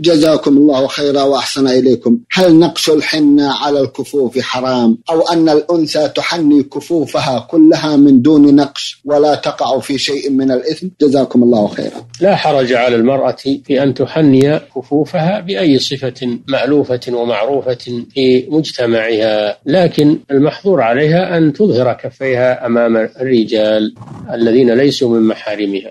جزاكم الله خيرا واحسن اليكم، هل نقش الحنه على الكفوف حرام؟ او ان الانثى تحني كفوفها كلها من دون نقش ولا تقع في شيء من الاثم؟ جزاكم الله خيرا. لا حرج على المراه في ان تحني كفوفها باي صفه مالوفه ومعروفه في مجتمعها، لكن المحظور عليها ان تظهر كفيها امام الرجال الذين ليسوا من محارمها.